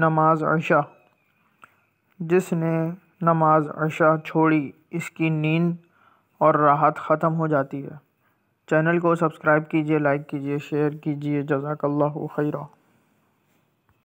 नमाज अशा जिसने नमाज अशा छोड़ी इसकी नींद और राहत ख़त्म हो जाती है चैनल को सब्सक्राइब कीजिए लाइक कीजिए शेयर कीजिए जजाकल्ला खैरा